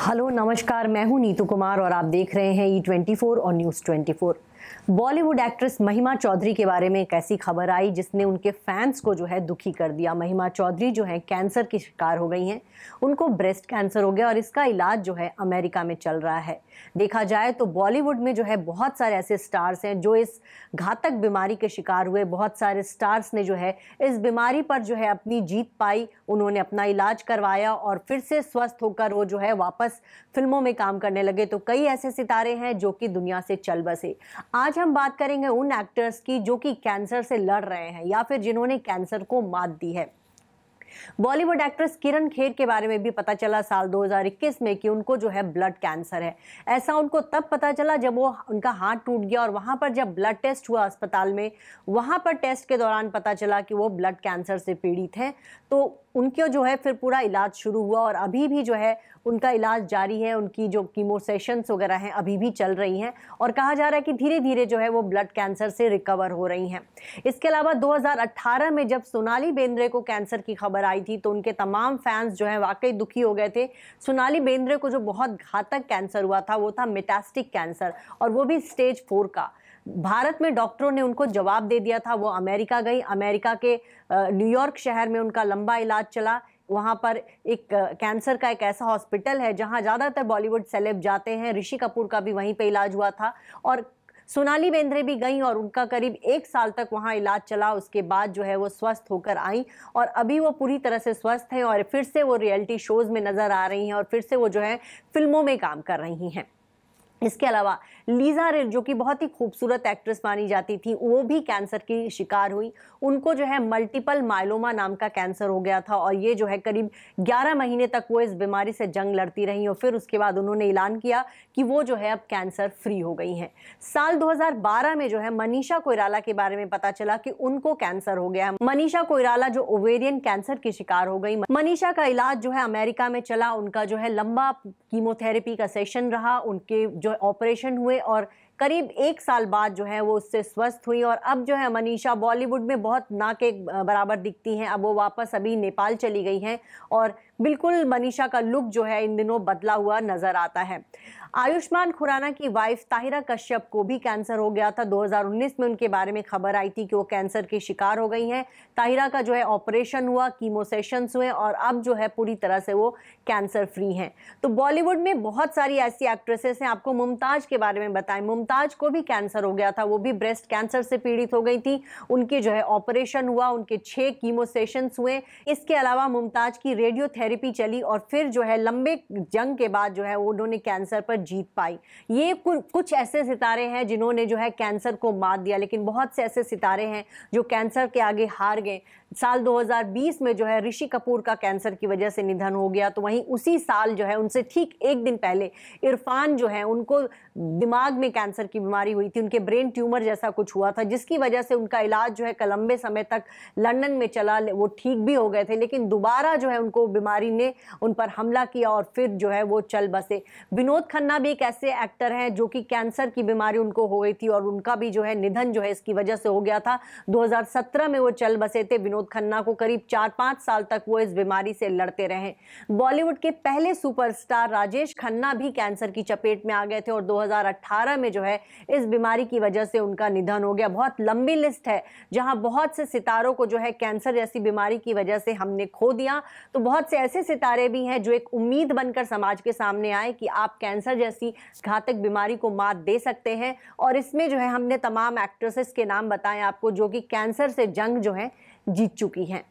hello नमस्कार मैं हूं नीतू कुमार और आप देख रहे हैं ई ट्वेंटी फोर और news twenty four Bollywood actress Mahima Chaudhary के बारे में एक ऐसी खबर आई जिसने उनके फैंस को जो है दुखी कर दिया महिमा चौधरी जो है कैंसर की शिकार हो गई हैं उनको ब्रेस्ट कैंसर हो गया और इसका इलाज जो है अमेरिका में चल रहा है देखा जाए तो बॉलीवुड में जो है बहुत सारे ऐसे स्टार्स हैं जो इस घातक बीमारी के शिकार हुए बहुत सारे स्टार्स ने जो है इस बीमारी पर जो है अपनी जीत पाई उन्होंने अपना इलाज करवाया और फिर से स्वस्थ होकर वो जो है वापस फिल्मों में काम करने लगे तो कई ऐसे सितारे हैं जो कि दुनिया से चल बसे आज हम बात करेंगे उन एक्टर्स की जो कि कैंसर से लड़ रहे हैं या फिर जिन्होंने कैंसर को मात दी है बॉलीवुड एक्ट्रेस किरण खेर के बारे में भी पता चला साल 2021 में कि उनको जो है ब्लड कैंसर है ऐसा उनको तब पता चला जब वो उनका हाथ टूट गया और वहां पर जब ब्लड टेस्ट हुआ अस्पताल में वहां पर टेस्ट के दौरान पता चला कि वो ब्लड कैंसर से पीड़ित हैं तो उनके जो है फिर पूरा इलाज शुरू हुआ और अभी भी जो है उनका इलाज जारी है उनकी जो कीमो सेशंस वगैरह हैं अभी भी चल रही हैं और कहा जा रहा है कि धीरे धीरे जो है वो ब्लड कैंसर से रिकवर हो रही हैं इसके अलावा 2018 में जब सोनाली बेंद्रे को कैंसर की खबर खबर आई थी तो उनके तमाम फैंस जो हैं वाकई दुखी हो गए थे सोनाली बेंद्रे को जो बहुत घातक कैंसर हुआ था वो था मेटास्टिक कैंसर और वो भी स्टेज फोर का भारत में डॉक्टरों ने उनको जवाब दे दिया था वो अमेरिका गई अमेरिका के न्यूयॉर्क शहर में उनका लंबा इलाज चला वहाँ पर एक कैंसर का एक ऐसा हॉस्पिटल है जहाँ ज़्यादातर बॉलीवुड सेलेब जाते हैं ऋषि कपूर का भी वहीं पे इलाज हुआ था और सोनाली बेंद्रे भी गई और उनका करीब एक साल तक वहाँ इलाज चला उसके बाद जो है वो स्वस्थ होकर आई और अभी वो पूरी तरह से स्वस्थ हैं और फिर से वो रियलिटी शोज़ में नज़र आ रही हैं और फिर से वो जो है फिल्मों में काम कर रही हैं इसके अलावा लीजा रिल जो कि बहुत ही खूबसूरत एक्ट्रेस मानी जाती थी वो भी कैंसर की शिकार हुई उनको जो है मल्टीपल माइलोमा नाम का कैंसर हो गया था और ये जो है करीब 11 महीने तक वो इस बीमारी से जंग लड़ती रही और फिर उसके बाद उन्होंने ऐलान किया कि वो जो है अब कैंसर फ्री हो गई हैं साल दो में जो है मनीषा कोयराला के बारे में पता चला कि उनको कैंसर हो गया है मनीषा कोयराला जो ओवेरियन कैंसर की शिकार हो गई मनीषा का इलाज जो है अमेरिका में चला उनका जो है लंबा कीमोथेरेपी का सेशन रहा उनके जो ऑपरेशन हुए और करीब एक साल बाद जो है वो उससे स्वस्थ हुई और अब जो है मनीषा बॉलीवुड में बहुत ना के बराबर दिखती हैं अब वो वापस अभी नेपाल चली गई हैं और बिल्कुल मनीषा का लुक जो है इन दिनों बदला हुआ नजर आता है आयुष्मान खुराना की वाइफ ताहिरा कश्यप को भी कैंसर हो गया था 2019 में उनके बारे में खबर आई थी कि वो कैंसर की शिकार हो गई हैं ताहिरा का जो है ऑपरेशन हुआ कीमो हुए और अब जो है पूरी तरह से वो कैंसर फ्री हैं तो बॉलीवुड में बहुत सारी ऐसी एक्ट्रेसेस हैं आपको मुमताज के बारे में बताएं मुमताज को भी कैंसर हो गया था वो भी ब्रेस्ट कैंसर से पीड़ित हो गई थी उनके जो है ऑपरेशन हुआ उनके छः कीमो हुए इसके अलावा मुमताज की रेडियो थेरेपी चली और फिर जो है लंबे जंग के बाद जो है उन्होंने कैंसर पर जीत पाई ये कुछ ऐसे सितारे हैं जिन्होंने जो है कैंसर को मात दिया लेकिन बहुत से ऐसे सितारे हैं जो कैंसर के आगे हार गए साल 2020 में जो है ऋषि कपूर का कैंसर की वजह से निधन हो गया तो वहीं उसी साल जो है उनसे ठीक एक दिन पहले इरफान जो है उनको दिमाग में कैंसर की बीमारी हुई थी उनके ब्रेन ट्यूमर जैसा कुछ हुआ था जिसकी वजह से उनका इलाज जो है लंबे समय तक लंदन में चला वो ठीक भी हो गए थे लेकिन दोबारा जो है उनको बीमारी ने उन पर हमला किया और फिर जो है वो चल बसे विनोद खन्ना भी एक ऐसे एक्टर हैं जो कि कैंसर की बीमारी उनको हो गई थी और उनका भी जो है निधन जो है इसकी वजह से हो गया था दो में वो चल बसे थे विनोद विनोद खन्ना को करीब चार पांच साल तक वो इस बीमारी से लड़ते रहे बॉलीवुड के पहले सुपरस्टार राजेश खन्ना भी कैंसर की चपेट में आ गए थे और 2018 में जो है इस बीमारी की वजह से उनका निधन हो गया बहुत लंबी लिस्ट है जहां बहुत से सितारों को जो है कैंसर जैसी बीमारी की वजह से हमने खो दिया तो बहुत से ऐसे सितारे भी हैं जो एक उम्मीद बनकर समाज के सामने आए कि आप कैंसर जैसी घातक बीमारी को मात दे सकते हैं और इसमें जो है हमने तमाम एक्ट्रेसेस के नाम बताए आपको जो कि कैंसर से जंग जो है जीत चुकी हैं